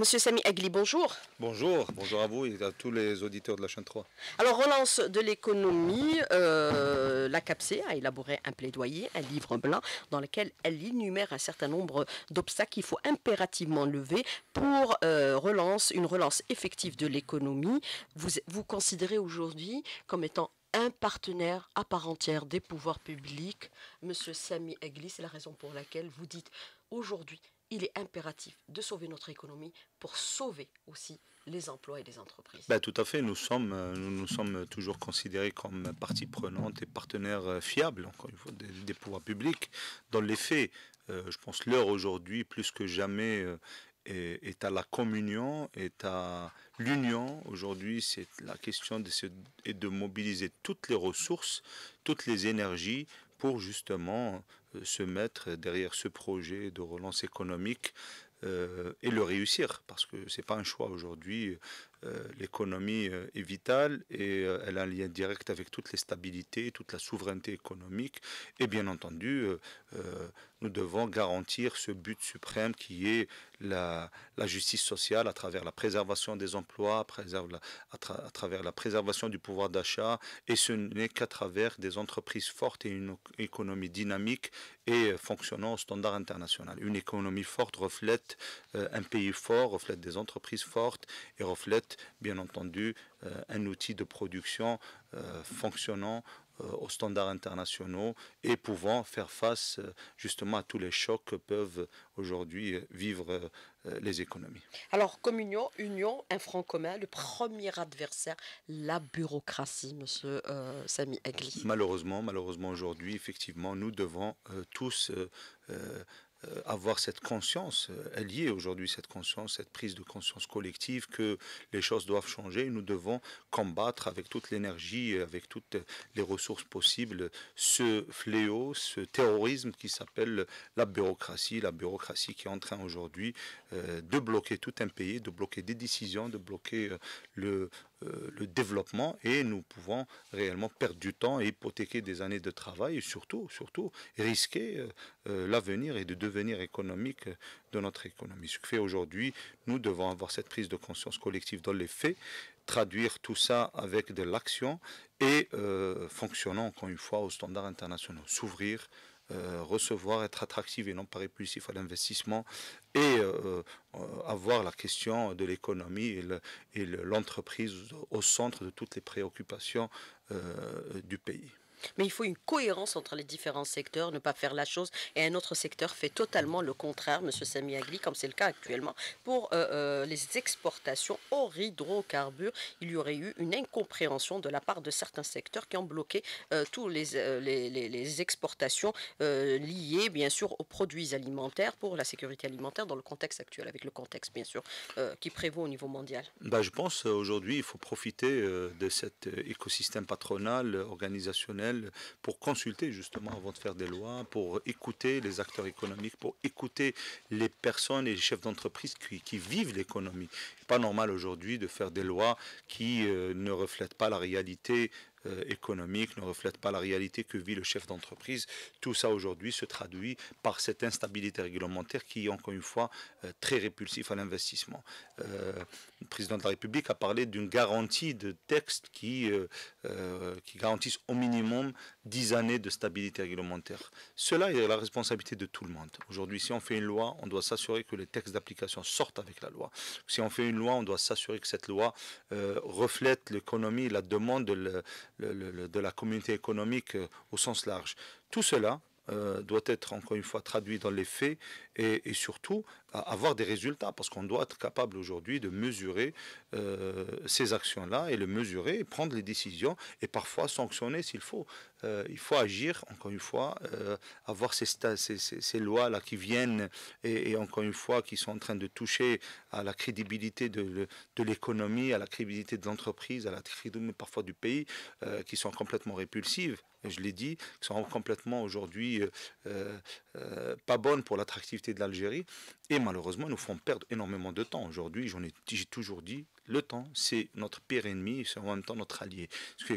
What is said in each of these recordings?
Monsieur Samy Agli, bonjour. Bonjour, bonjour à vous et à tous les auditeurs de la chaîne 3. Alors, relance de l'économie, euh, la CAPC a élaboré un plaidoyer, un livre blanc, dans lequel elle énumère un certain nombre d'obstacles qu'il faut impérativement lever pour euh, une relance effective de l'économie. Vous vous considérez aujourd'hui comme étant un partenaire à part entière des pouvoirs publics. Monsieur Samy Agli, c'est la raison pour laquelle vous dites aujourd'hui il est impératif de sauver notre économie pour sauver aussi les emplois et les entreprises. Bah, tout à fait, nous sommes, euh, nous, nous, sommes toujours considérés comme partie prenante et partenaire euh, fiable, des, pouvoirs publics. Dans les faits, euh, je pense l'heure aujourd'hui, plus que jamais, est, à la communion, est à l'union. Aujourd'hui, c'est la question de, de mobiliser toutes les ressources, toutes les énergies pour justement euh, se mettre derrière ce projet de relance économique euh, et le réussir, parce que c'est pas un choix aujourd'hui. Euh, l'économie est vitale et elle a un lien direct avec toutes les stabilités, toute la souveraineté économique et bien entendu nous devons garantir ce but suprême qui est la, justice sociale à travers la préservation des emplois, à, à, travers la préservation du pouvoir d'achat, et ce n'est qu'à travers des entreprises fortes et une économie dynamique et fonctionnant au standard international. Une économie forte reflète euh, un pays fort, reflète des entreprises fortes et reflète bien entendu euh, un outil de production euh, fonctionnant euh, aux standards internationaux et pouvant faire face euh, justement à tous les chocs que peuvent aujourd'hui euh, vivre les économies. Alors, communion, union, un franc commun, le premier adversaire, la bureaucratie, monsieur Samy Agli. Malheureusement, malheureusement aujourd'hui, effectivement, nous devons tous euh, avoir cette conscience, elle euh, y est aujourd'hui, cette conscience, cette prise de conscience collective que les choses doivent changer. Nous devons combattre avec toute l'énergie, avec toutes les ressources possibles, ce fléau, ce terrorisme qui s'appelle la bureaucratie, la bureaucratie qui est en train aujourd'hui euh, de bloquer tout un pays, de bloquer des décisions, de bloquer le, euh, le développement et nous pouvons réellement perdre du temps et hypothéquer des années de travail et surtout, surtout risquer euh, euh, l'avenir et de devenir économique de notre économie. Ce que fait aujourd'hui, nous devons avoir cette prise de conscience collective dans les faits, traduire tout ça avec de l'action et fonctionnant encore une fois aux standards internationaux, s'ouvrir, euh, recevoir, être attractif et non pas répulsif à l'investissement et euh, euh, avoir la question de l'économie et l'entreprise au centre de toutes les préoccupations du pays. Mais il faut une cohérence entre les différents secteurs, ne pas faire la chose et un autre secteur fait totalement le contraire, M. Sami Agli, comme c'est le cas actuellement. Pour euh, euh, les exportations hors hydrocarbures, il y aurait eu une incompréhension de la part de certains secteurs qui ont bloqué euh, tous les, exportations liées, bien sûr, aux produits alimentaires pour la sécurité alimentaire dans le contexte actuel, avec le contexte, bien sûr, qui prévaut au niveau mondial. Bah, je pense aujourd'hui, il faut profiter de cet écosystème patronal, organisationnel pour consulter justement avant de faire des lois, pour écouter les acteurs économiques, pour écouter les personnes et les chefs d'entreprise qui, vivent l'économie. Pas normal aujourd'hui de faire des lois qui euh, ne reflètent pas la réalité euh, économique, ne reflète pas la réalité que vit le chef d'entreprise. Tout ça aujourd'hui se traduit par cette instabilité réglementaire qui est encore une fois euh, très répulsif à l'investissement. Euh, le président de la République a parlé d'une garantie de textes qui, qui garantissent au minimum 10 années de stabilité réglementaire. Cela est la responsabilité de tout le monde. Aujourd'hui, si on fait une loi, on doit s'assurer que les textes d'application sortent avec la loi. Si on fait une loi, on doit s'assurer que cette loi euh, reflète l'économie, la demande de, la communauté économique euh, au sens large. Tout cela euh, doit être encore une fois traduit dans les faits et surtout avoir des résultats, parce qu'on doit être capable aujourd'hui de mesurer euh, ces actions-là et le mesurer, prendre les décisions et parfois sanctionner s'il faut. Euh, il faut agir, encore une fois, euh, avoir ces, lois-là qui viennent et, encore une fois qui sont en train de toucher à la crédibilité de, l'économie, à la crédibilité de l'entreprise, à la crédibilité parfois du pays, qui sont complètement répulsives je l'ai dit, qui sont complètement aujourd'hui pas bonnes pour l'attractivité de l'Algérie. Et malheureusement, nous font perdre énormément de temps. Aujourd'hui, j'en ai, j'ai toujours dit, le temps, c'est notre pire ennemi, c'est en même temps notre allié.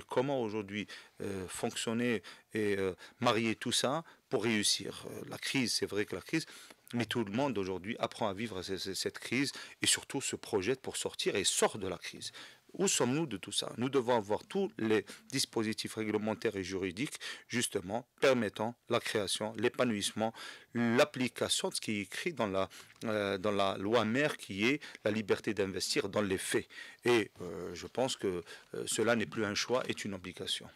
comment aujourd'hui euh, fonctionner et euh, marier tout ça pour réussir euh, La crise, c'est vrai que la crise, mais tout le monde aujourd'hui apprend à vivre cette crise et surtout se projette pour sortir et sort de la crise. Où sommes-nous de tout ça Nous devons avoir tous les dispositifs réglementaires et juridiques, justement, permettant la création, l'épanouissement, l'application de ce qui est écrit dans la, euh, dans la loi mère, qui est la liberté d'investir dans les faits. Et euh, je pense que euh, cela n'est plus un choix, est une obligation.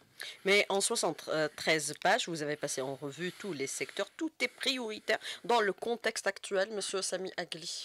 Mais en 73 pages, vous avez passé en revue tous les secteurs, tout est prioritaire dans le contexte actuel, Monsieur Sami Agli.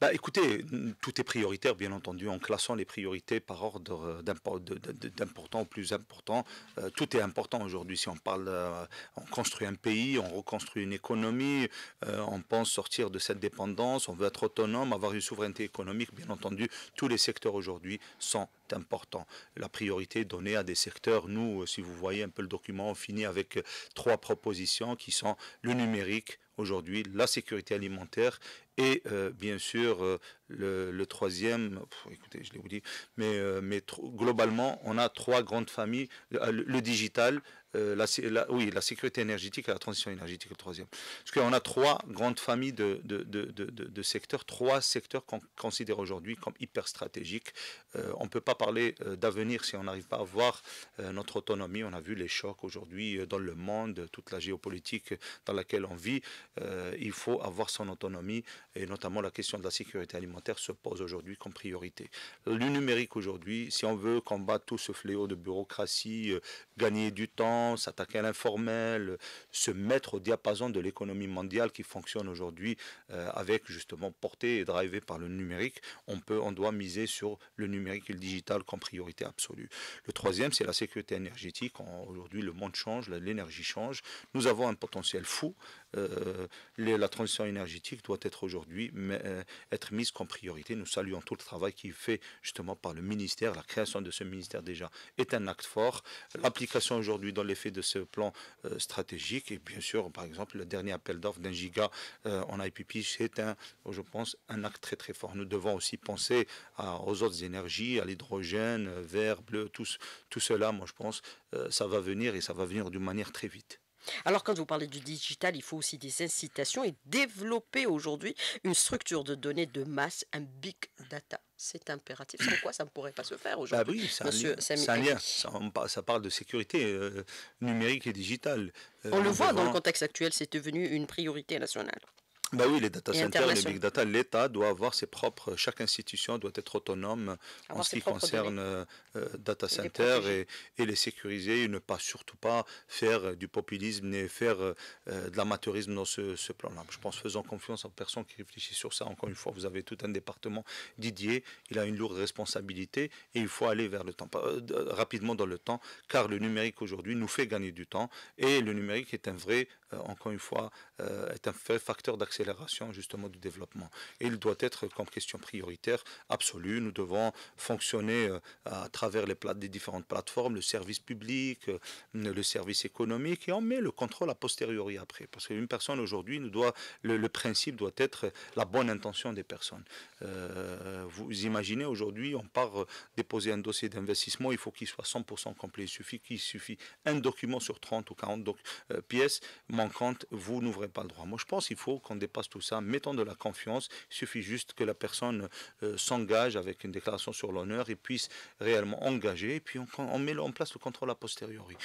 Bah, écoutez, tout est prioritaire, bien entendu, en classant les priorités par ordre euh, d'important ou plus important. Euh, tout est important aujourd'hui. Si on parle, euh, on construit un pays, on reconstruit une économie, on pense sortir de cette dépendance, on veut être autonome, avoir une souveraineté économique, bien entendu, tous les secteurs aujourd'hui sont importants. La priorité donnée à des secteurs, nous, si vous voyez un peu le document, on finit avec trois propositions qui sont le numérique, aujourd'hui la sécurité alimentaire et euh, bien sûr, euh, le, troisième, écoutez, je l'ai oublié, mais, euh, mais globalement, on a trois grandes familles, le, digital, la, oui, la sécurité énergétique et la transition énergétique, le troisième. Parce qu'on a trois grandes familles de, de, de, de secteurs, trois secteurs qu'on considère aujourd'hui comme hyper stratégiques. on ne peut pas parler d'avenir si on n'arrive pas à avoir notre autonomie. On a vu les chocs aujourd'hui dans le monde, toute la géopolitique dans laquelle on vit. il faut avoir son autonomie et notamment la question de la sécurité alimentaire se pose aujourd'hui comme priorité. Le numérique aujourd'hui, si on veut combattre tout ce fléau de bureaucratie, euh, gagner du temps, s'attaquer à l'informel, euh, se mettre au diapason de l'économie mondiale qui fonctionne aujourd'hui euh, avec justement portée et drivée par le numérique, on peut, on doit miser sur le numérique et le digital comme priorité absolue. Le troisième, c'est la sécurité énergétique. Aujourd'hui, le monde change, l'énergie change. Nous avons un potentiel fou euh, la transition énergétique doit être aujourd'hui euh, être mise comme priorité. Nous saluons tout le travail qui est fait justement par le ministère. La création de ce ministère déjà est un acte fort. L'application aujourd'hui dans l'effet de ce plan euh, stratégique et bien sûr, par exemple, le dernier appel d'offres d'un giga en IPP, c'est un, oh, je pense, un acte très très fort. Nous devons aussi penser aux autres énergies, à l'hydrogène, vert, bleu, tout cela, moi je pense, ça va venir et ça va venir d'une manière très vite. Alors quand vous parlez du digital, il faut aussi des incitations et développer aujourd'hui une structure de données de masse, un big data. C'est impératif. Sans quoi ça ne pourrait pas se faire bah aujourd'hui oui, ça Monsieur Ça, parle de sécurité euh, numérique et digitale. Euh, on le voit dans le contexte actuel, c'est devenu une priorité nationale. Bah oui, les data centers, les big data, l'État doit avoir ses propres, chaque institution doit être autonome en ce qui concerne euh, euh, data centers et, et, les sécuriser et ne pas surtout pas faire du populisme ni faire euh, de l'amateurisme dans ce, plan-là. Je pense faisant confiance aux personnes qui réfléchissent sur ça. Encore une fois, vous avez tout un département. Didier, il a une lourde responsabilité et il faut aller vers le temps, rapidement dans le temps, car le numérique aujourd'hui nous fait gagner du temps et le numérique est un vrai euh, encore une fois, euh, est un facteur d'accélération justement du développement. Et il doit être comme question prioritaire absolue. Nous devons fonctionner euh, à travers les, différentes plateformes, le service public, le service économique, et on met le contrôle a posteriori après. Parce qu'une personne aujourd'hui, doit, le, principe doit être la bonne intention des personnes. vous imaginez aujourd'hui, on part déposer un dossier d'investissement, il faut qu'il soit 100% complet. Il suffit qu'il suffit un document sur 30 ou 40 pièces manquante, vous n'ouvrez pas le droit. Moi, je pense qu'il faut qu'on dépasse tout ça. Mettons de la confiance. Il suffit juste que la personne euh, s'engage avec une déclaration sur l'honneur et puisse réellement engager. Et puis, on, met en place le contrôle a posteriori.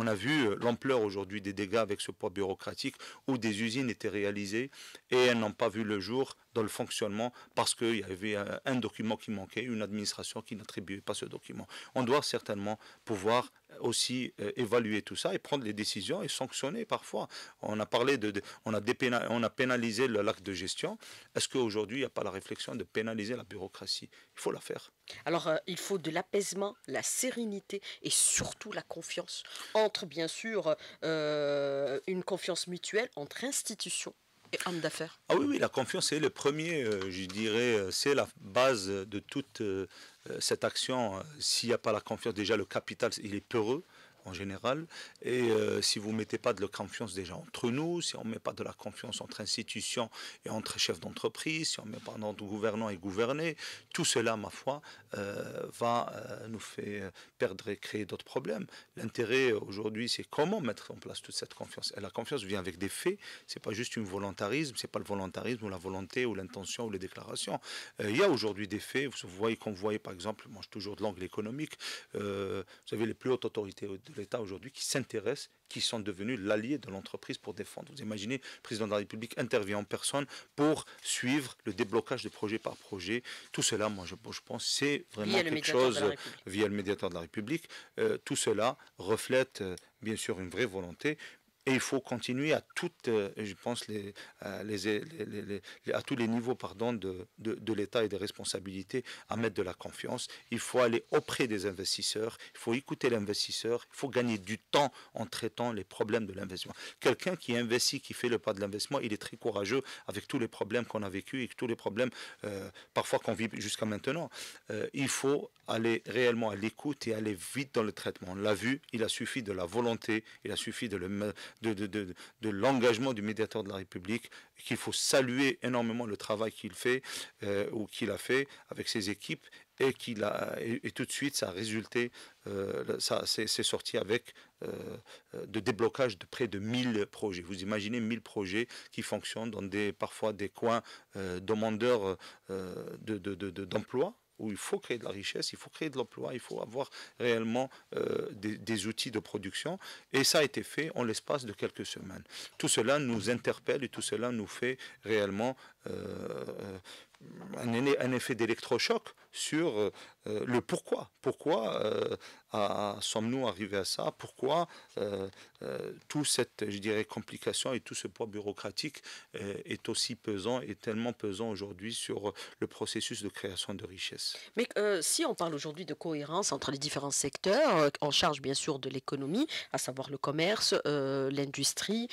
on a vu euh, l'ampleur aujourd'hui des dégâts avec ce poids bureaucratique où des usines étaient réalisées et elles n'ont pas vu le jour dans le fonctionnement parce qu'il y avait euh, un document qui manquait, une administration qui n'attribuait pas ce document. On doit certainement pouvoir aussi euh, évaluer tout ça et prendre les décisions et sanctionner parfois. On a parlé de, on, a on a pénalisé l'acte de gestion. Est-ce qu'aujourd'hui, il n'y a pas la réflexion de pénaliser la bureaucratie Il faut la faire. Alors, euh, il faut de l'apaisement, la sérénité et surtout la confiance. Entre, bien sûr, euh, une confiance mutuelle entre institutions d'affaires. Ah oui, oui, la confiance est le premier, euh, je dirais, euh, c'est la base de toute euh, cette action. S'il n'y a pas la confiance, déjà le capital, il est peureux en général. Et euh, si vous mettez pas de la confiance déjà entre nous, si on met pas de la confiance entre institutions et entre chefs d'entreprise, si on met pas entre gouvernants et gouvernés, tout cela, ma foi, euh, va euh, nous faire perdre et créer d'autres problèmes. L'intérêt aujourd'hui, c'est comment mettre en place toute cette confiance. Et la confiance vient avec des faits, C'est pas juste un volontarisme, c'est pas le volontarisme ou la volonté ou l'intention ou les déclarations. il y a aujourd'hui des faits, vous voyez qu'on voyait par exemple, moi je toujours de l'angle économique, vous avez les plus hautes autorités de aujourd'hui qui s'intéressent, qui sont devenus l'allié de l'entreprise pour défendre. Vous imaginez, le président de la République intervient en personne pour suivre le déblocage de projet par projet. Tout cela, moi, je, pense, c'est vraiment quelque chose via le médiateur de la République. Euh, tout cela reflète, euh, bien sûr, une vraie volonté, et il faut continuer à toutes, euh, je pense, à tous les niveaux pardon, de, l'État et des responsabilités à mettre de la confiance. Il faut aller auprès des investisseurs, il faut écouter l'investisseur, il faut gagner du temps en traitant les problèmes de l'investissement. Quelqu'un qui investit, qui fait le pas de l'investissement, il est très courageux avec tous les problèmes qu'on a vécu et tous les problèmes euh, parfois qu'on vit jusqu'à maintenant. Euh, il faut aller réellement à l'écoute et aller vite dans le traitement. On l'a vu, il a suffi de la volonté, il a suffi de, le, de, l'engagement du médiateur de la République, qu'il faut saluer énormément le travail qu'il fait euh, ou qu'il a fait avec ses équipes et qu'il a tout de suite ça a résulté euh, ça c'est sorti avec euh, de déblocage de près de 1000 projets vous imaginez 1000 projets qui fonctionnent dans des parfois des coins demandeurs d'emploi de, de, où il faut créer de la richesse, il faut créer de l'emploi, il faut avoir réellement euh, des, outils de production. Et ça a été fait en l'espace de quelques semaines. Tout cela nous interpelle et tout cela nous fait réellement euh, euh, un, effet d'électrochoc sur euh, euh, le pourquoi. Pourquoi euh, sommes-nous arrivés à ça Pourquoi euh, toute cette, je dirais, complication et tout ce poids bureaucratique est aussi pesant et tellement pesant aujourd'hui sur le processus de création de richesses Mais si on parle aujourd'hui de cohérence entre les différents secteurs, en charge bien sûr de l'économie, à savoir le commerce, l'industrie,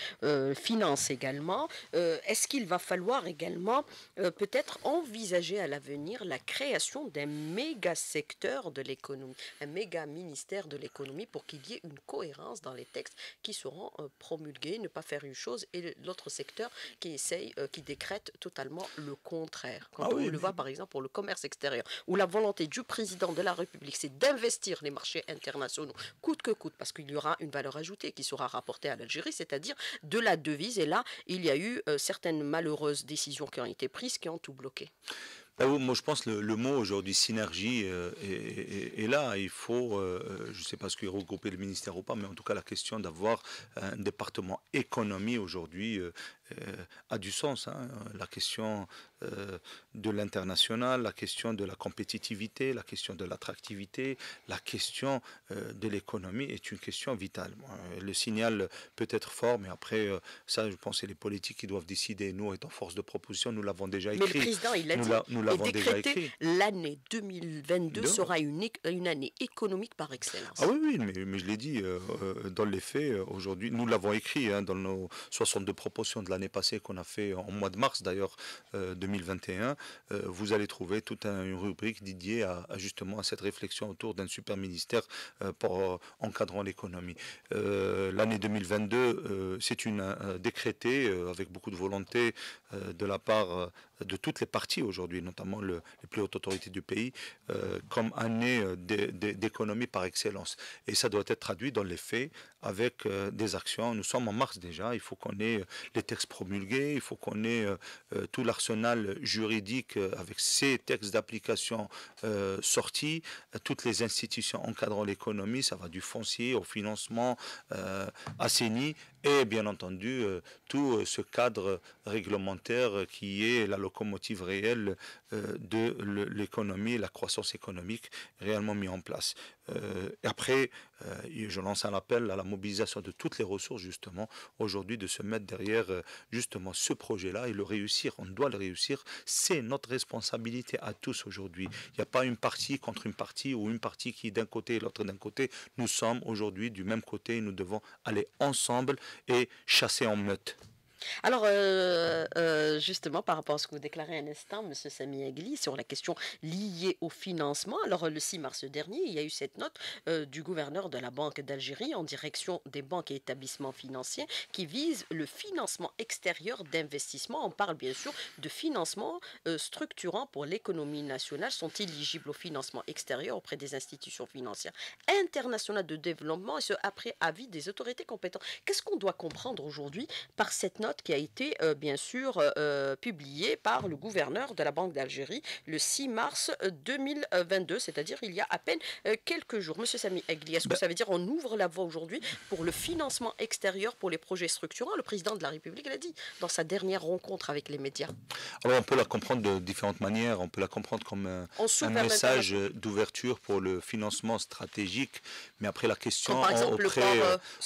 finance également, est-ce qu'il va falloir également peut-être envisager à l'avenir la création d'un méga secteur de l'économie, un méga ministère de l'économie pour qu'il y ait une cohérence dans les textes qui seront euh, promulgués, ne pas faire une chose et l'autre secteur qui essaye, euh, qui décrète totalement le contraire. Quand ah on le voit par exemple pour le commerce extérieur, où la volonté du président de la République, c'est d'investir les marchés internationaux, coûte que coûte, parce qu'il y aura une valeur ajoutée qui sera rapportée à l'Algérie, c'est-à-dire de la devise. Et là, il y a eu euh, certaines malheureuses décisions qui ont été prises, qui ont tout bloqué moi, je pense le, le mot aujourd'hui synergie et euh, est, là. Il faut, euh, euh, je ne sais pas ce qu'il regrouper le ministère ou pas, mais en tout cas la question d'avoir un département économie aujourd'hui euh, a du sens. Hein. La question euh, de l'international, la question de la compétitivité, la question de l'attractivité, la question euh, de l'économie est une question vitale. Le signal peut être fort, mais après, ça, je pense, c'est les politiques qui doivent décider. Nous, étant force de proposition, nous l'avons déjà écrit. Mais le président, il a dit, nous l'avons déjà écrit. L'année 2022 sera une, une, année économique par excellence. Ah oui, oui, mais, je l'ai dit, dans les faits, aujourd'hui, nous l'avons écrit hein, dans nos 62 propositions de la l'année passée qu'on a fait en mois de mars d'ailleurs 2021, euh, euh, vous allez trouver toute une rubrique dédiée à, justement à cette réflexion autour d'un super ministère euh, pour encadrant l'économie. l'année 2022, c'est une décrétée avec beaucoup de volonté de la part de toutes les parties aujourd'hui, notamment les plus hautes autorités du pays, euh, comme année euh, d'économie par excellence. Et ça doit être traduit dans les faits avec euh, des actions. Nous sommes en mars déjà, il faut qu'on ait les textes promulgués, il faut qu'on ait tout l'arsenal juridique avec ces textes d'application sortis, toutes les institutions encadrant l'économie, ça va du foncier au financement assaini et bien entendu euh, tout euh, ce cadre réglementaire qui est la locomotive réelle euh, de l'économie, la croissance économique réellement mise en place. après, euh, je lance un appel à la mobilisation de toutes les ressources justement aujourd'hui de se mettre derrière euh, justement ce projet-là et le réussir. On doit le réussir. C'est notre responsabilité à tous aujourd'hui. Il n'y a pas une partie contre une partie ou une partie qui d'un côté et l'autre d'un côté. Nous sommes aujourd'hui du même côté et nous devons aller ensemble et chasser en meute. Alors, euh, euh, justement, par rapport à ce que vous déclarez un instant, M. Sami Agli, sur la question liée au financement, alors le 6 mars dernier, il y a eu cette note euh, du gouverneur de la Banque d'Algérie en direction des banques et établissements financiers qui vise le financement extérieur d'investissement. On parle bien sûr de financement structurant pour l'économie nationale, sont éligibles au financement extérieur auprès des institutions financières internationales de développement et ce, après avis des autorités compétentes. Qu'est-ce qu'on doit comprendre aujourd'hui par cette note qui a été euh, bien sûr euh, euh, publié par le gouverneur de la Banque d'Algérie le 6 mars 2022, c'est-à-dire il y a à peine quelques jours. Monsieur Sami Agli, est-ce que ben ça veut dire on ouvre la voie aujourd'hui pour le financement extérieur pour les projets structurants Le président de la République l'a dit dans sa dernière rencontre avec les médias. Ah on peut la comprendre de différentes manières. On peut la comprendre comme un, message d'ouverture pour le financement stratégique, mais après la question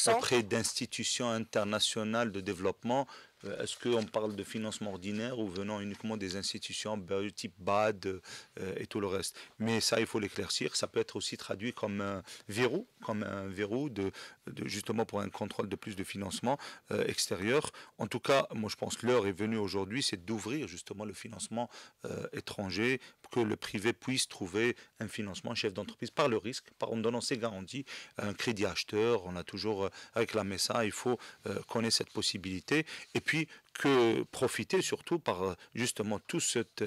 auprès d'institutions internationales de développement euh, est-ce qu'on parle de financement ordinaire ou venant uniquement des institutions type BAD euh, et tout le reste Mais ça, il faut l'éclaircir. Ça peut être aussi traduit comme un verrou, comme un verrou de, justement pour un contrôle de plus de financement euh, extérieur. En tout cas, moi, je pense que l'heure est venue aujourd'hui, c'est d'ouvrir justement le financement étranger que le privé puisse trouver un financement, chef d'entreprise, par le risque, par en donnant ses garanties, un crédit acheteur. On a toujours réclamé euh, ça. Il faut euh, qu'on ait cette possibilité. Et puis, que profiter surtout par euh, justement toute cette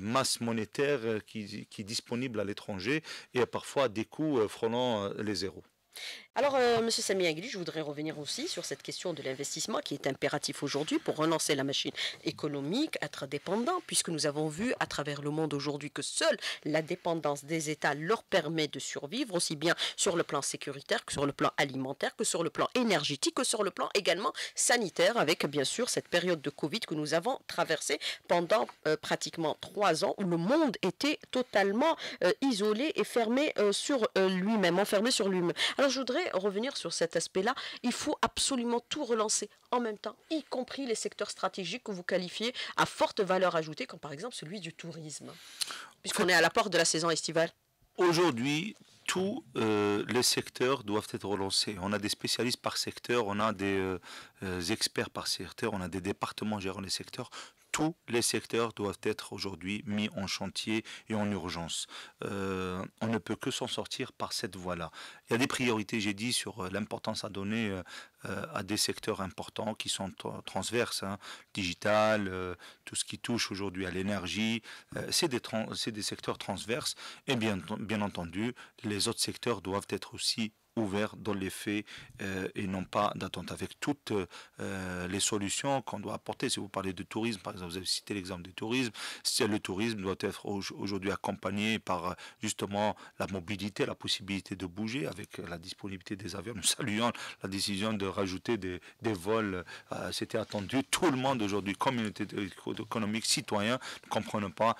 masse monétaire qui, est disponible à l'étranger et parfois des coûts frôlant les zéros. Alors, M. Euh, Monsieur Sami Agli, je voudrais revenir aussi sur cette question de l'investissement qui est impératif aujourd'hui pour relancer la machine économique, être dépendant, puisque nous avons vu à travers le monde aujourd'hui que seule la dépendance des États leur permet de survivre, aussi bien sur le plan sécuritaire que sur le plan alimentaire, que sur le plan énergétique, que sur le plan également sanitaire, avec bien sûr cette période de Covid que nous avons traversée pendant euh, pratiquement trois ans où le monde était totalement euh, isolé et fermé sur lui-même, enfermé sur lui-même. Alors je voudrais revenir sur cet aspect-là. Il faut absolument tout relancer en même temps, y compris les secteurs stratégiques que vous qualifiez à forte valeur ajoutée, comme par exemple celui du tourisme, puisqu'on est à la porte de la saison estivale. Aujourd'hui, tous euh, les secteurs doivent être relancés. On a des spécialistes par secteur, on a des euh, euh, experts par secteur, on a des départements gérant les secteurs tous les secteurs doivent être aujourd'hui mis en chantier et en urgence. Euh, on ne peut que s'en sortir par cette voie-là. Il y a des priorités, j'ai dit, sur euh, l'importance à donner euh, à des secteurs importants qui sont transverses, hein. digital, tout ce qui touche aujourd'hui à l'énergie, c'est des, secteurs transverses. Et bien, bien entendu, les autres secteurs doivent être aussi ouvert dans les faits euh, et non pas d'attente avec toutes euh, les solutions qu'on doit apporter. Si vous parlez de tourisme, par exemple, vous avez cité l'exemple du tourisme, le tourisme doit être aujourd'hui accompagné par justement la mobilité, la possibilité de bouger avec la disponibilité des avions. Nous saluons la décision de rajouter des, vols. Euh, c'était attendu. Tout le monde aujourd'hui, communauté économique, citoyen, ne comprennent pas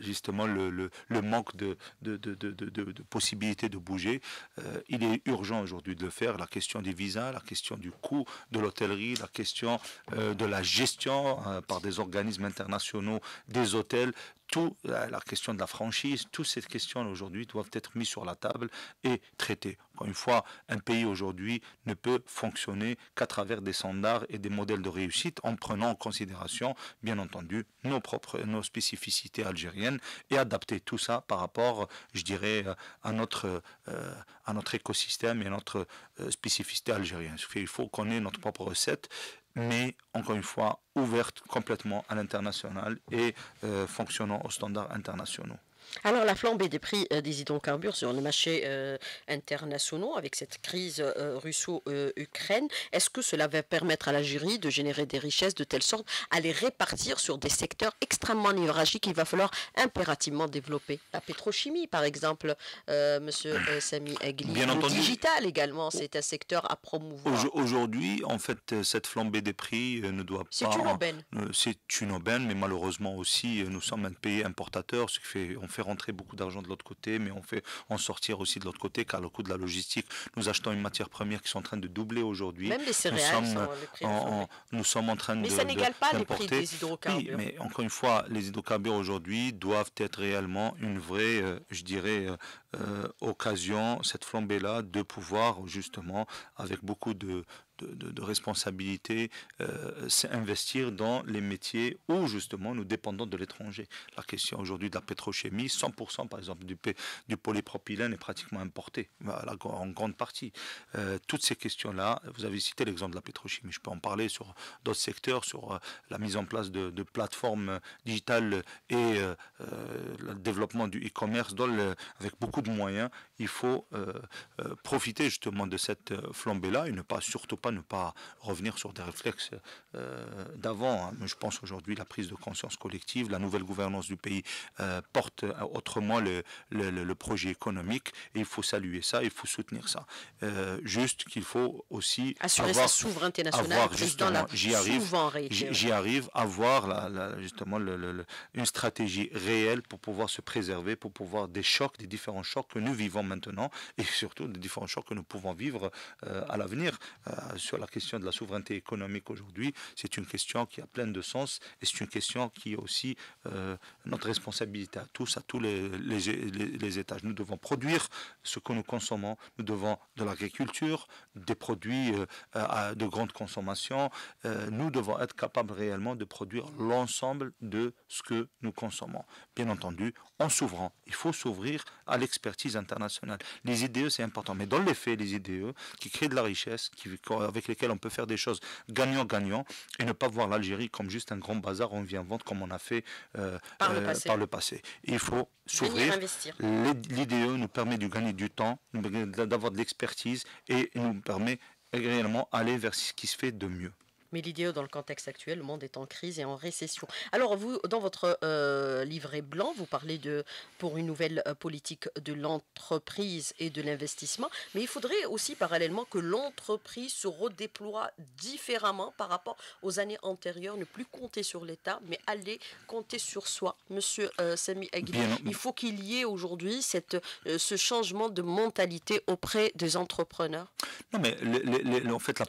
justement le, manque de, de, de possibilités de bouger. Euh, il est urgent aujourd'hui de le faire. La question des visas, la question du coût de l'hôtellerie, la question euh, de la gestion euh, par des organismes internationaux des hôtels, tout la question de la franchise, toutes ces questions aujourd'hui doivent être mises sur la table et traitées. Encore une fois, un pays aujourd'hui ne peut fonctionner qu'à travers des standards et des modèles de réussite en prenant en considération, bien entendu, nos propres, nos spécificités algériennes et adapter tout ça par rapport, je dirais, à notre, euh, à notre écosystème et à notre euh, spécificité algérienne. Il faut qu'on ait notre propre recette mais encore une fois ouverte complètement à l'international et euh, fonctionnant aux standards internationaux. Alors la flambée des prix euh, des hydrocarbures sur les marchés euh, international, internationaux avec cette crise euh, russo-ukraine, est-ce que cela va permettre à l'Algérie de générer des richesses de telle sorte à les répartir sur des secteurs extrêmement névralgiques qu'il va falloir impérativement développer La pétrochimie par exemple, Monsieur Samy Agli, Bien le digital également, c'est un secteur à promouvoir. Aujourd'hui, en fait, cette flambée des prix ne doit pas... C'est une aubaine. C'est une aubaine, mais malheureusement aussi, nous sommes un pays importateur, ce qui fait fait rentrer beaucoup d'argent de l'autre côté, mais on fait en sortir aussi de l'autre côté, car le coût de la logistique, nous achetons une matière première qui sont en train de doubler aujourd'hui. Même les céréales nous sommes, en, train de. Mais ça n'égale pas les prix des hydrocarbures. Oui, mais encore une fois, les hydrocarbures aujourd'hui doivent être réellement une vraie, euh, je dirais, euh, euh, occasion, cette flambée-là, de pouvoir justement, avec beaucoup de, de, responsabilité, euh, c'est investir dans les métiers où justement nous dépendons de l'étranger. La question aujourd'hui de la pétrochimie, 100% par exemple du, du polypropylène est pratiquement importé, en grande partie. Euh, toutes ces questions-là, vous avez cité l'exemple de la pétrochimie, je peux en parler sur d'autres secteurs, sur euh, la mise en place de, plateformes digitales et le développement du e-commerce avec beaucoup de moyens. Il faut profiter justement de cette flambée-là et ne pas surtout ne pas revenir sur des réflexes euh, d'avant. Hein. Je pense aujourd'hui la prise de conscience collective, la nouvelle gouvernance du pays euh, porte euh, autrement le, projet économique et il faut saluer ça, il faut soutenir ça. juste qu'il faut aussi assurer avoir, sa souveraineté nationale. justement, j'y arrive, j'y arrive, avoir justement une stratégie réelle pour pouvoir se préserver, pour pouvoir des chocs, des différents chocs que nous vivons maintenant et surtout des différents chocs que nous pouvons vivre à l'avenir sur la question de la souveraineté économique aujourd'hui, c'est une question qui a plein de sens et c'est une question qui est aussi euh, notre responsabilité à tous, à tous les, les étages. Nous devons produire ce que nous consommons, nous devons de l'agriculture, des produits euh, de grande consommation, euh, nous devons être capables réellement de produire l'ensemble de ce que nous consommons. Bien entendu, en s'ouvrant, il faut s'ouvrir à l'expertise internationale. Les IDE, c'est important, mais dans les faits, les IDE qui créent de la richesse, qui, avec lesquelles on peut faire des choses gagnant-gagnant, et ne pas voir l'Algérie comme juste un grand bazar où on vient vendre comme on a fait euh, par, le par, le passé. Il faut s'ouvrir. L'IDE nous permet de gagner du temps, d'avoir de l'expertise et nous permet réellement d'aller vers ce qui se fait de mieux. Mais l'idée dans le contexte actuel, le monde est en crise et en récession. Alors vous, dans votre euh, livret blanc, vous parlez de pour une nouvelle euh, politique de l'entreprise et de l'investissement, mais il faudrait aussi parallèlement que l'entreprise se redéploie différemment par rapport aux années antérieures, ne plus compter sur l'État, mais aller compter sur soi. Monsieur euh, Sami Aguilar, il faut qu'il y ait aujourd'hui euh, ce changement de mentalité auprès des entrepreneurs. Non, mais en fait, la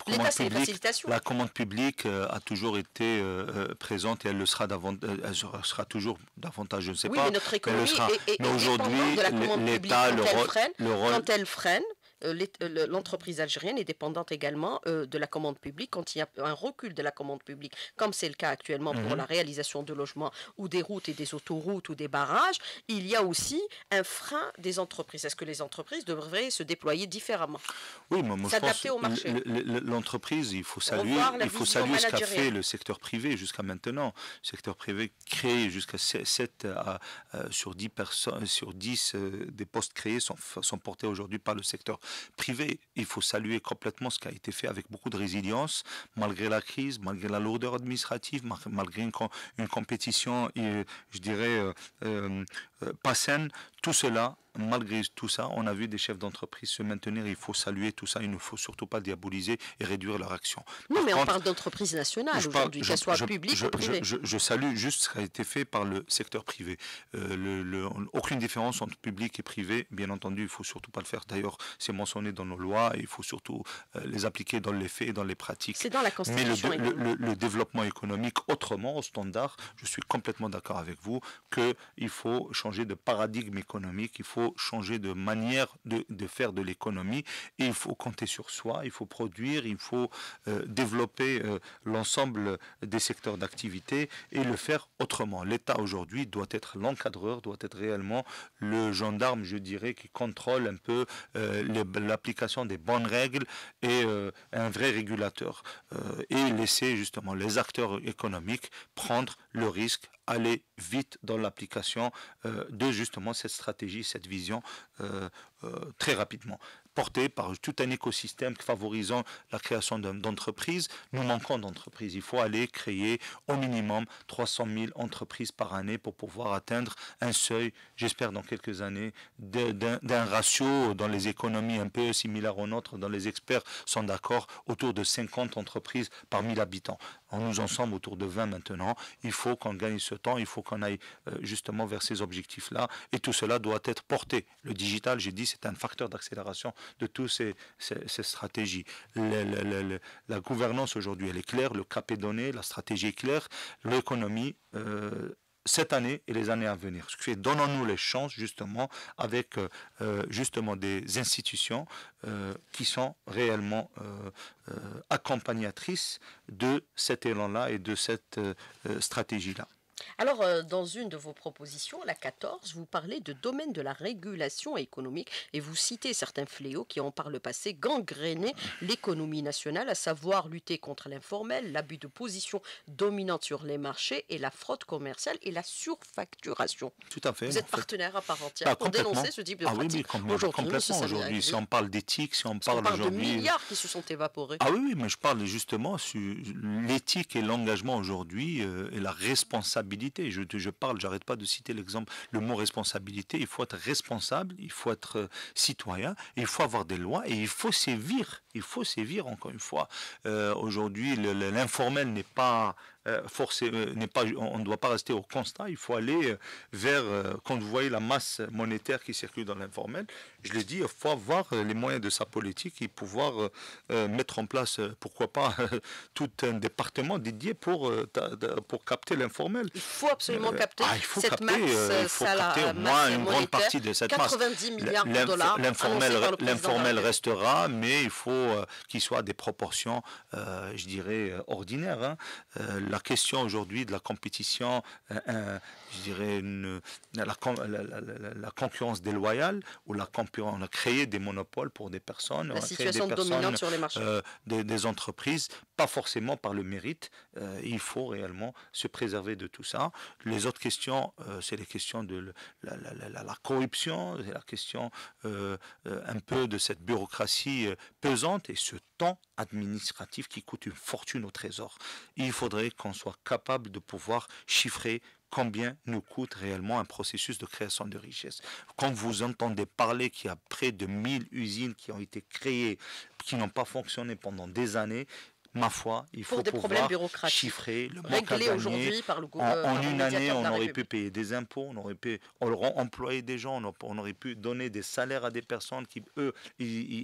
la commande publique publique euh, a toujours été euh, euh, présente et elle le sera, elle sera toujours davantage, je ne sais oui, pas. Mais notre économie mais sera. Est, est mais aujourd'hui, l'État, le, rôle. Quand elle freine, euh, euh, l'entreprise algérienne est dépendante également euh, de la commande publique quand il y a un recul de la commande publique, comme c'est le cas actuellement pour mhm. la réalisation de logements ou des routes et des autoroutes ou des barrages, il y a aussi un frein des entreprises. Est-ce que les entreprises devraient se déployer différemment Oui, moi, moi s'adapter au marché. L'entreprise, il faut saluer, il faut saluer ce qu'a fait le secteur privé jusqu'à maintenant. Le secteur privé créé jusqu'à 7 sur 10 personnes, sur 10 des postes créés sont, sont portés aujourd'hui par le secteur privé. Il faut saluer complètement ce qui a été fait avec beaucoup de résilience, malgré la crise, malgré la lourdeur administrative, malgré une, compétition, je dirais, euh, euh, euh, pas saine. Tout cela malgré tout ça, on a vu des chefs d'entreprise se maintenir. Il faut saluer tout ça. Il ne faut surtout pas diaboliser et réduire leur action. Non, mais on parle d'entreprise nationale aujourd'hui, qu'elle soit publique ou privée. Je, salue juste ce qui a été fait par le secteur privé. Euh, aucune différence entre public et privé. Bien entendu, il ne faut surtout pas le faire. D'ailleurs, c'est mentionné dans nos lois il faut surtout euh, les appliquer dans les faits et dans les pratiques. C'est dans la Constitution. Mais le, développement économique autrement, au standard, je suis complètement d'accord avec vous qu'il faut changer de paradigme économique. Il faut changer de manière de, faire de l'économie il faut compter sur soi, il faut produire, il faut euh, développer euh, l'ensemble des secteurs d'activité et le faire autrement. L'État aujourd'hui doit être l'encadreur, doit être réellement le gendarme, je dirais, qui contrôle un peu euh, l'application des bonnes règles et un vrai régulateur et laisser justement les acteurs économiques prendre le risque, aller vite dans l'application de justement cette stratégie, cette vision euh, euh, très rapidement porté par tout un écosystème favorisant la création d'entreprises. Nous manquons d'entreprises. Il faut aller créer au minimum 300 000 entreprises par année pour pouvoir atteindre un seuil, j'espère dans quelques années, d'un ratio dans les économies un peu similaire au nôtre, dont les experts sont d'accord, autour de 50 entreprises par 1000 habitants. On nous en sommes autour de 20 maintenant. Il faut qu'on gagne ce temps, il faut qu'on aille euh, justement vers ces objectifs-là. Et tout cela doit être porté. Le digital, j'ai dit, c'est un facteur d'accélération de toutes ces, stratégies. la gouvernance aujourd'hui, elle est claire, le cap est donné, la stratégie est claire, l'économie... Euh, cette année et les années à venir. Ce qui fait, Donnons-nous les chances justement avec euh, euh, justement des institutions qui sont réellement accompagnatrices de cet élan-là et de cette stratégie-là. Alors, euh, dans une de vos propositions, la 14, vous parlez de domaine de la régulation économique et vous citez certains fléaux qui ont par le passé gangréné l'économie nationale, à savoir lutter contre l'informel, l'abus de position dominante sur les marchés et la fraude commerciale et la surfacturation. Tout à fait. Vous êtes partenaire à part entière bah, pour dénoncer ce type de ah, Oui, aujourd'hui, complètement. Aujourd'hui, si on parle d'éthique, si on parle, si parle milliards qui se sont évaporés. Ah oui, mais je parle justement sur l'éthique et l'engagement aujourd'hui euh, et la responsabilité je, je parle, j'arrête pas de citer l'exemple, le mot responsabilité. Il faut être responsable, il faut être euh, citoyen, il faut avoir des lois et il faut sévir. Il faut sévir encore une fois. Euh, aujourd'hui, l'informel n'est pas euh, euh, n'est pas, on ne doit pas rester au constat, il faut aller euh, vers, quand vous voyez la masse monétaire qui circule dans l'informel, je le dis, il faut avoir les moyens de sa politique et pouvoir mettre en place, pourquoi pas, tout un département dédié pour, pour capter l'informel. Il faut absolument capter cette ah, masse, il faut capter au moins une grande partie de cette 90 masse. milliards de dollars. L'informel restera, mais il faut qu'il soit des proportions, je dirais, ordinaires. Hein la question aujourd'hui de la compétition, euh, euh, je dirais, la, concurrence déloyale ou la concurrence, on a créé des monopoles pour des personnes, situation des dominante sur les marchés, euh, des, entreprises, pas forcément par le mérite. il faut réellement se préserver de tout ça. Les autres questions, c'est les questions de la, corruption, c'est la question un peu de cette bureaucratie pesante et ce temps administratif qui coûte une fortune au trésor. Il faudrait qu'on soit capable de pouvoir chiffrer combien nous coûte réellement un processus de création de richesse. Quand vous entendez parler qu'il y a près de 1000 usines qui ont été créées, qui n'ont pas fonctionné pendant des années, ma foi, il faut des pouvoir chiffrer le manque à en, une année, on aurait pu payer des impôts, on aurait pu on aurait employé des gens, on, aurait pu donner des salaires à des personnes qui, eux,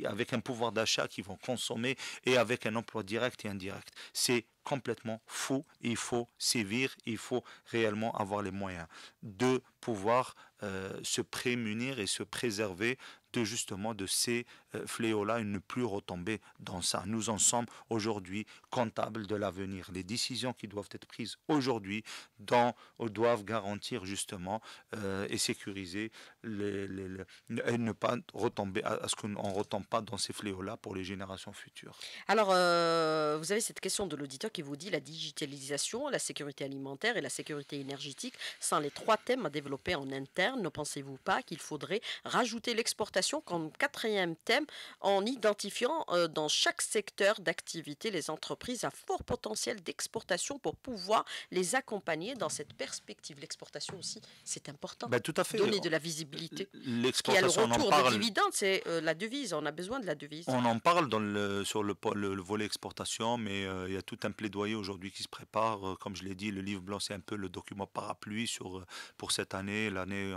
avec un pouvoir d'achat, qui vont consommer et avec un emploi direct et indirect. C'est complètement fou, Il faut sévir, il faut réellement avoir les moyens de pouvoir euh, se prémunir et se préserver de justement de ces euh, fléaux-là et ne plus retomber dans ça. Nous en sommes aujourd'hui comptables de l'avenir. Les décisions qui doivent être prises aujourd'hui doivent garantir justement euh, et sécuriser ne pas retomber, à, ce qu'on ne retombe pas dans ces fléaux-là pour les générations futures. Alors, euh, vous avez cette question de l'auditeur qui vous dit la digitalisation, la sécurité alimentaire et la sécurité énergétique sans les trois thèmes à développer en interne. Ne pensez-vous pas qu'il faudrait rajouter l'exportation comme quatrième thème en identifiant euh, dans chaque secteur d'activité les entreprises à fort potentiel d'exportation pour pouvoir les accompagner dans cette perspective L'exportation aussi, c'est important. Ben, tout à fait. Donner de la visibilité y a le on en parle. c'est euh, la devise. On a besoin de la devise. On en parle dans le, sur le, volet exportation, mais euh, il y a tout un plaidoyer aujourd'hui qui se prépare. Euh, comme je l'ai dit, le livre blanc, c'est un peu le document parapluie sur, pour cette année. L'année,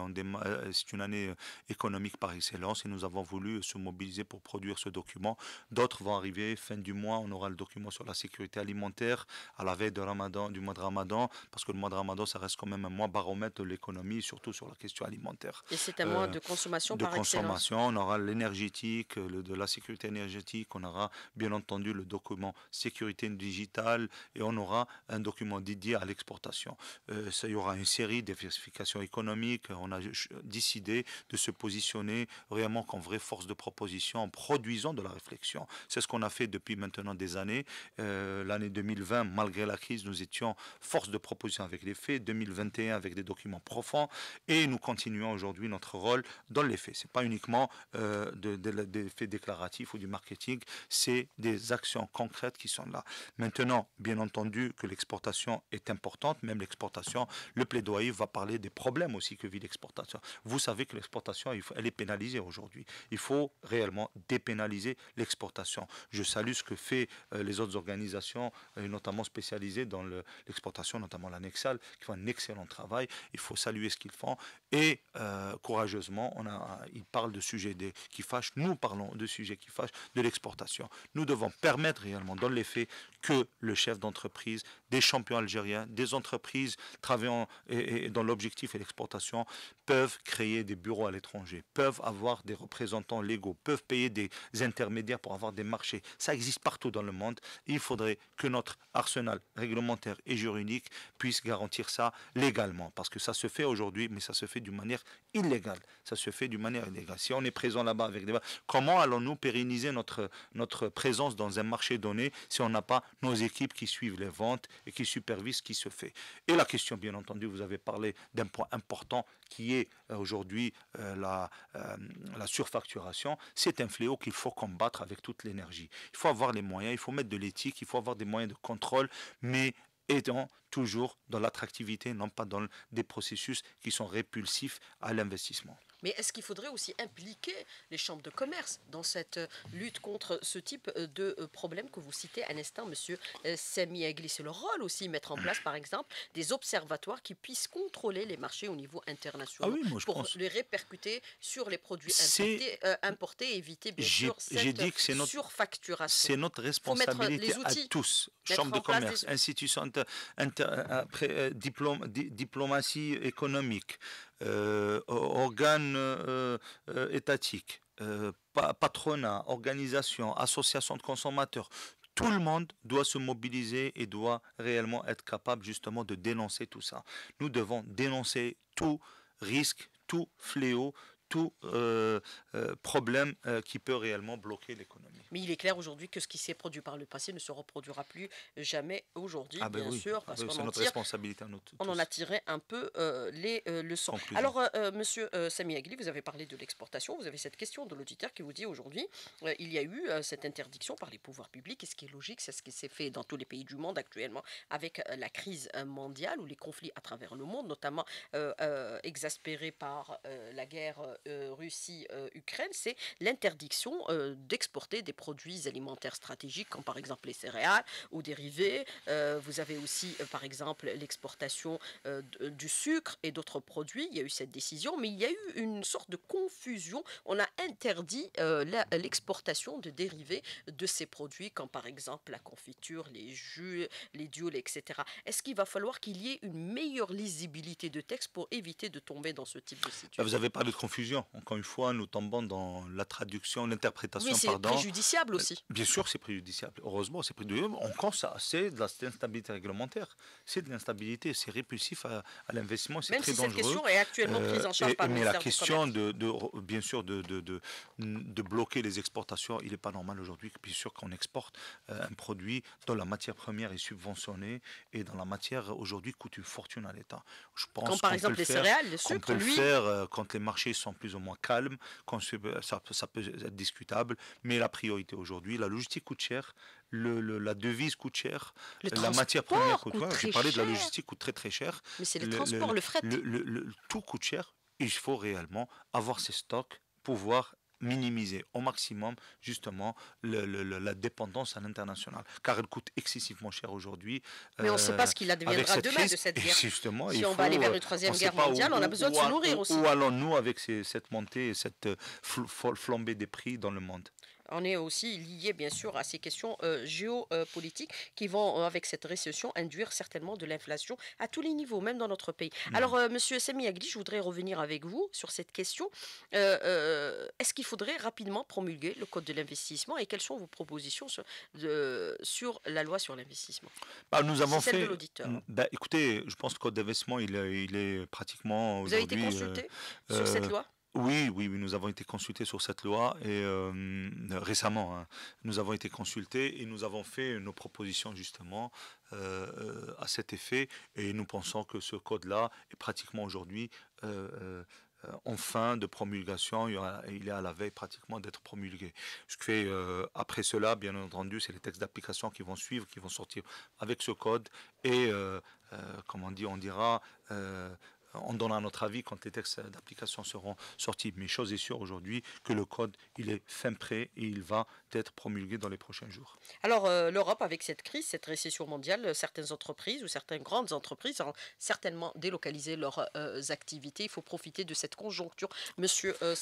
c'est une année économique par excellence et nous avons voulu se mobiliser pour produire ce document. D'autres vont arriver fin du mois. On aura le document sur la sécurité alimentaire à la veille de Ramadan, du mois de Ramadan, parce que le mois de Ramadan, ça reste quand même un mois baromètre de l'économie, surtout sur la question alimentaire. Et c'est un mois de euh, consommation de consommation. On aura l'énergétique, euh, de la sécurité énergétique, on aura bien entendu le document sécurité digitale et on aura un document dédié à l'exportation. Euh, ça, il y aura une série de diversification économiques. On a décidé de se positionner réellement comme vraie force de proposition en produisant de la réflexion. C'est ce qu'on a fait depuis maintenant des années. L'année 2020, malgré la crise, nous étions force de proposition avec les faits. 2021 avec des documents profonds et nous continuons aujourd'hui rôle dans les faits. Ce n'est pas uniquement euh, des faits déclaratifs ou du marketing, c'est des actions concrètes qui sont là. Maintenant, bien entendu que l'exportation est importante, même l'exportation, le plaidoyer va parler des problèmes aussi que vit l'exportation. Vous savez que l'exportation, elle est pénalisée aujourd'hui. Il faut réellement dépénaliser l'exportation. Je salue ce que font euh, les autres organisations, euh, notamment spécialisées dans l'exportation, notamment la qui font un excellent travail. Il faut saluer ce qu'ils font et courageusement. On a, il parle de sujets qui fâchent. Nous parlons de sujets qui fâchent, de l'exportation. Nous devons permettre réellement, dans les faits, que le chef d'entreprise, des champions algériens, des entreprises travaillant et, dans l'objectif et l'exportation peuvent créer des bureaux à l'étranger, peuvent avoir des représentants légaux, peuvent payer des intermédiaires pour avoir des marchés. Ça existe partout dans le monde. Il faudrait que notre arsenal réglementaire et juridique puisse garantir ça légalement, parce que ça se fait aujourd'hui, mais ça se fait d'une manière illégale. Ça se fait d'une manière illégale. Si on est présent là-bas avec des... Comment allons-nous pérenniser notre, notre présence dans un marché donné si on n'a pas nos équipes qui suivent les ventes et qui supervisent ce qui se fait. Et la question, bien entendu, vous avez parlé d'un point important qui est euh, aujourd'hui euh, la, euh, la surfacturation. C'est un fléau qu'il faut combattre avec toute l'énergie. Il faut avoir les moyens, il faut mettre de l'éthique, il faut avoir des moyens de contrôle, mais étant toujours dans l'attractivité, non pas dans des processus qui sont répulsifs à l'investissement. Mais est-ce qu'il faudrait aussi impliquer les chambres de commerce dans cette euh, lutte contre ce type euh, de euh, problème que vous citez à l'instant, Monsieur Semi-Aigli C'est le rôle aussi, mettre en place, par exemple, des observatoires qui puissent contrôler les marchés au niveau international ah pour les répercuter sur les produits importés, et éviter, bien sûr, cette dit que surfacturation. C'est notre responsabilité à tous, chambres de commerce, institutions, diplomatie économique, euh, organes euh, euh, étatiques, patronats, organisations, associations de consommateurs, tout le monde doit se mobiliser et doit réellement être capable justement de dénoncer tout ça. Nous devons dénoncer tout risque, tout fléau, tout problème qui peut réellement bloquer l'économie. Mais il est clair aujourd'hui que ce qui s'est produit par le passé ne se reproduira plus jamais aujourd'hui, ah ben bien sûr, ah parce ben notre responsabilité à nous On en a tiré un peu euh, les euh, leçons. Alors, M. Euh, monsieur vous avez parlé de l'exportation. Vous avez cette question de l'auditeur qui vous dit aujourd'hui, il y a eu cette interdiction par les pouvoirs publics. Et ce qui est logique, c'est ce qui s'est fait dans tous les pays du monde actuellement, avec la crise mondiale ou les conflits à travers le monde, notamment exaspérés par la guerre Russie-Ukraine. C'est l'interdiction d'exporter des produits alimentaires stratégiques, comme par exemple les céréales ou dérivés. Euh, vous avez aussi, euh, par exemple, l'exportation euh, du sucre et d'autres produits. Il y a eu cette décision, mais il y a eu une sorte de confusion. On a interdit l'exportation de dérivés de ces produits, comme par exemple la confiture, les jus, les et etc. Est-ce qu'il va falloir qu'il y ait une meilleure lisibilité de texte pour éviter de tomber dans ce type de ah, situation Vous avez parlé de confusion. Encore une fois, nous tombons dans la traduction, l'interprétation, oui, pardon. Euh, aussi. Bien sûr, c'est préjudiciable. Heureusement, c'est préjudiciable. Encore, ça, c'est de l'instabilité réglementaire. C'est de l'instabilité. C'est répulsif à, l'investissement. C'est très si dangereux. Cette question est actuellement prise en charge euh, par Mais la question, de, bien sûr, de, de, bloquer les exportations, il n'est pas normal aujourd'hui. Bien sûr qu'on exporte euh, un produit dont la matière première est subventionnée et dans la matière aujourd'hui coûte une fortune à l'État. Je pense par exemple les céréales, le sucre, on peut le faire quand les marchés sont plus ou moins calmes, quand ça, ça peut être discutable, mais la priorité aujourd'hui. La logistique coûte cher, le, la devise coûte cher, la matière première coûte, cher. parlé de la logistique coûte très très cher. Mais c'est le, fret. tout coûte cher. Il faut réellement avoir ces stocks, pouvoir minimiser au maximum justement la dépendance à l'international, car elle coûte excessivement cher aujourd'hui. Mais on ne sait pas ce euh, qu'il adviendra demain de cette guerre. si on va aller vers une euh, troisième guerre mondiale, on a besoin de se nourrir aussi. Où allons-nous avec cette montée et cette euh, flambée des prix dans le monde on est aussi lié bien sûr à ces questions euh, géopolitiques qui vont euh, avec cette récession induire certainement de l'inflation à tous les niveaux, même dans notre pays. Mmh. Alors M. Euh, monsieur Sami je voudrais revenir avec vous sur cette question. Est-ce qu'il faudrait rapidement promulguer le code de l'investissement et quelles sont vos propositions sur, de, sur la loi sur l'investissement bah, Nous avons fait. Mmh, bah, écoutez, je pense que le code d'investissement il, il, est pratiquement. Vous avez été consulté sur cette loi oui, oui, nous avons été consultés sur cette loi et euh, récemment, hein. nous avons été consultés et nous avons fait nos propositions justement euh, euh, à cet effet et nous pensons que ce code-là est pratiquement aujourd'hui en fin de promulgation, il est à la veille pratiquement d'être promulgué. Ce qui fait, après cela, bien entendu, c'est les textes d'application qui vont suivre, qui vont sortir avec ce code et, comment on dit, on dira on donnera notre avis quand les textes d'application seront sortis. Mais chose est sûre aujourd'hui que le code, il est fin prêt et il va être promulgué dans les prochains jours. Alors euh, l'Europe, avec cette crise, cette récession mondiale, certaines entreprises ou certaines grandes entreprises ont certainement délocalisé leurs euh, activités. Il faut profiter de cette conjoncture, Monsieur euh,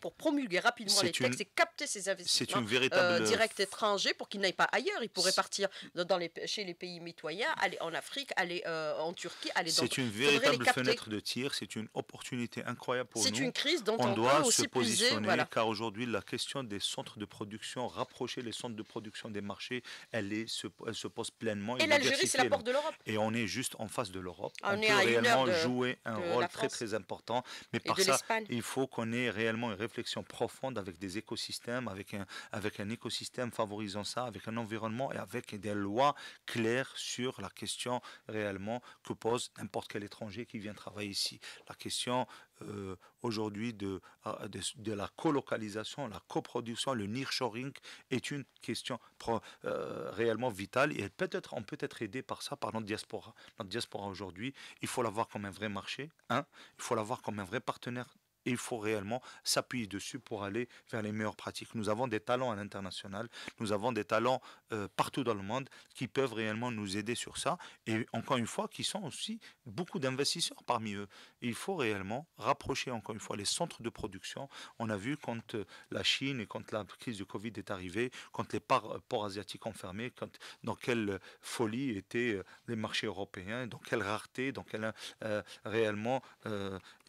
pour promulguer rapidement les textes et capter ces investissements véritable... Euh, directs étrangers pour qu'ils n'aillent pas ailleurs. Ils pourraient partir dans les... chez les pays mitoyens, aller en Afrique, aller en Turquie, aller dans... C'est une véritable fenêtre de tir, c'est une opportunité incroyable pour nous. C'est une crise dont on, doit se positionner, car aujourd'hui, la question des centres de production, rapprocher les centres de production des marchés, elle, est, se, pose pleinement. Et, l'Algérie, c'est la porte de l'Europe. Et on est juste en face de l'Europe. Ah, on, peut réellement jouer un rôle très très important. Mais par ça, il faut qu'on ait réellement une réflexion profonde avec des écosystèmes, avec un, avec un écosystème favorisant ça, avec un environnement et avec des lois claires sur la question réellement que pose n'importe quel étranger qui viendra ici. La question euh, aujourd'hui euh, de, de, la colocalisation, la coproduction, le nearshoring est une question euh, réellement vitale et peut-être on peut être aidé par ça, par notre diaspora. Notre diaspora aujourd'hui, il faut la voir comme un vrai marché, hein il faut la voir comme un vrai partenaire il faut réellement s'appuyer dessus pour aller vers les meilleures pratiques. Nous avons des talents à l'international, nous avons des talents euh, partout dans le monde qui peuvent réellement nous aider sur ça. Et encore une fois, qui sont aussi beaucoup d'investisseurs parmi eux. il faut réellement rapprocher encore une fois les centres de production. On a vu quand euh, la Chine et quand la crise du Covid est arrivée, quand les euh, ports asiatiques ont fermé, dans quelle folie étaient les marchés européens, dans quelle rareté, dans quelle réellement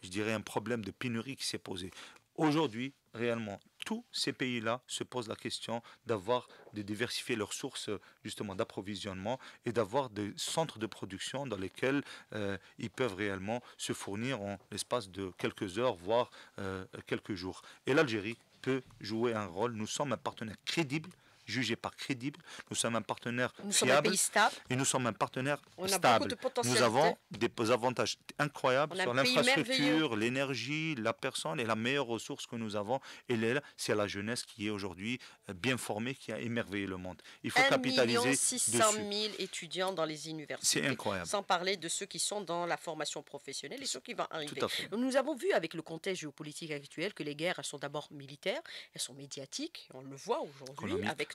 je dirais, un problème de pénurie qui s'est posé. Aujourd'hui, réellement, tous ces pays-là se posent la question d'avoir, de diversifier leurs sources justement d'approvisionnement et d'avoir des centres de production dans lesquels euh, ils peuvent réellement se fournir en l'espace de quelques heures, voire euh, quelques jours. Et l'Algérie peut jouer un rôle. Nous sommes un partenaire crédible jugé par crédible. Nous sommes un partenaire fiable. stable. Et nous sommes un partenaire stable. nous avons des avantages incroyables sur l'infrastructure, l'énergie, la personne et la meilleure ressource que nous avons. Et c'est la jeunesse qui est aujourd'hui euh, bien formée, qui a émerveillé le monde. Il faut 1 capitaliser. 600 000 étudiants dans les universités. C'est incroyable. Sans parler de ceux qui sont dans la formation professionnelle et ceux qui vont arriver. Nous avons vu avec le contexte géopolitique actuel que les guerres, elles sont d'abord militaires, elles sont médiatiques. On le voit aujourd'hui avec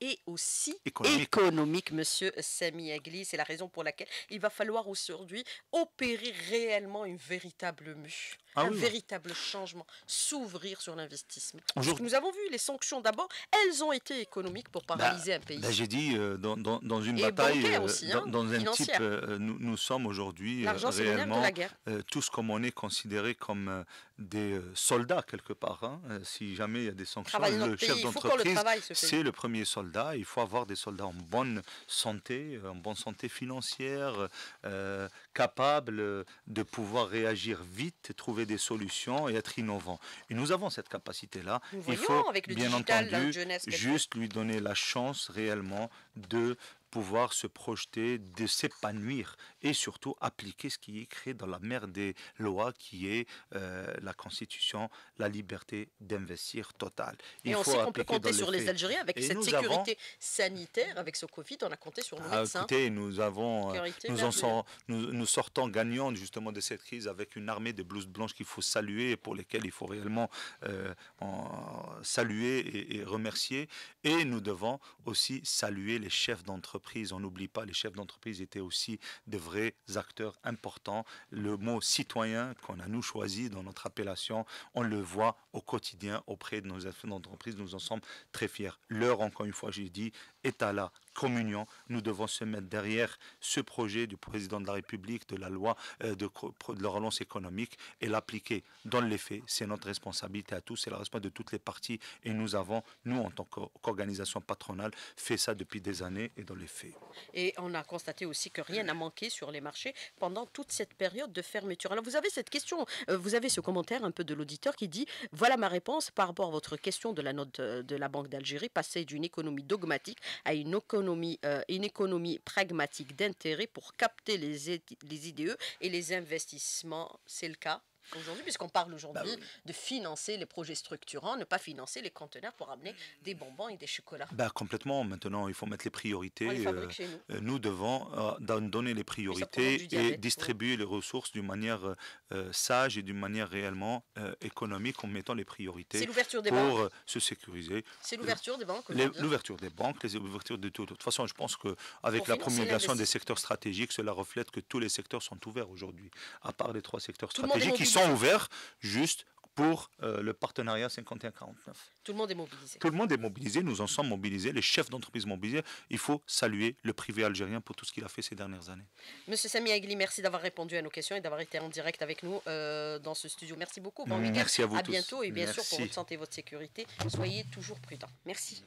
et aussi économique, monsieur Sami Agli. C'est la raison pour laquelle il va falloir aujourd'hui opérer réellement une véritable mue. Ah un véritable changement, s'ouvrir sur l'investissement. Nous avons vu les sanctions d'abord, elles ont été économiques pour paralyser bah, un pays. Bah, j'ai dit euh, dans, une bataille, euh, hein, dans, un type, euh, nous, sommes aujourd'hui réellement tous comme on est considérés comme des soldats quelque part. Hein. si jamais il y a des sanctions, le chef d'entreprise, c'est le premier soldat. Il faut avoir des soldats en bonne santé, en bonne santé financière, capables de pouvoir réagir vite, trouver des solutions et être innovants. Et nous avons cette capacité-là. Il faut, avec bien entendu, juste lui donner la chance réellement de pouvoir se projeter, de s'épanouir et surtout appliquer ce qui est écrit dans la mère des lois qui est euh, la Constitution, la liberté d'investir totale. et on sait qu'on peut compter sur les Algériens avec cette sécurité sanitaire, avec ce Covid, on a compté sur nos ah, médecins. Écoutez, nous, avons, euh, nous, en sortons gagnants justement de cette crise avec une armée de blouses blanches qu'il faut saluer et pour lesquelles il faut réellement euh, saluer et, et remercier. Et nous devons aussi saluer les chefs d'entreprise on n'oublie pas, les chefs d'entreprise étaient aussi de vrais acteurs importants. Le mot citoyen qu'on a nous choisi dans notre appellation, on le voit au quotidien auprès de nos entreprises. Nous en sommes très fiers. L'heure, encore une fois, j'ai dit, est à la communion. Nous devons se mettre derrière ce projet du président de la République, de la loi euh, de, relance économique et l'appliquer dans les faits. C'est notre responsabilité à tous, c'est la responsabilité de toutes les parties. Et nous avons, nous en tant qu'organisation patronale, fait ça depuis des années et dans les faits. Et on a constaté aussi que rien n'a manqué sur les marchés pendant toute cette période de fermeture. Alors vous avez cette question, euh, vous avez ce commentaire un peu de l'auditeur qui dit, voilà ma réponse par rapport à votre question de la note euh, de la Banque d'Algérie, passée d'une économie dogmatique à euh, une économie, pragmatique d'intérêt pour capter les, les IDE et les investissements. C'est le cas aujourd'hui, puisqu'on parle aujourd'hui bah de financer les projets structurants, ne pas financer les conteneurs pour amener mmh. des bonbons et des chocolats. Bah, complètement. Maintenant, il faut mettre les priorités. Euh, nous. Euh, devons euh, donner les priorités et distribuer les ressources d'une manière sage et d'une manière réellement économique en mettant les priorités pour se sécuriser. C'est l'ouverture des banques. L'ouverture des banques, les ouvertures de tout. De toute façon, je pense que avec la promulgation des secteurs stratégiques, cela reflète que tous les secteurs sont ouverts aujourd'hui, à part les trois secteurs stratégiques qui sont ouvert juste pour euh, le partenariat 51-49. Tout le monde est mobilisé. Tout le monde est mobilisé, nous en sommes mobilisés, les chefs d'entreprise mobilisés. Il faut saluer le privé algérien pour tout ce qu'il a fait ces dernières années. Monsieur Sami Agli, merci d'avoir répondu à nos questions et d'avoir été en direct avec nous euh, dans ce studio. Merci beaucoup. merci à vous. À bientôt et bien sûr pour votre santé et votre sécurité, soyez toujours prudents. merci.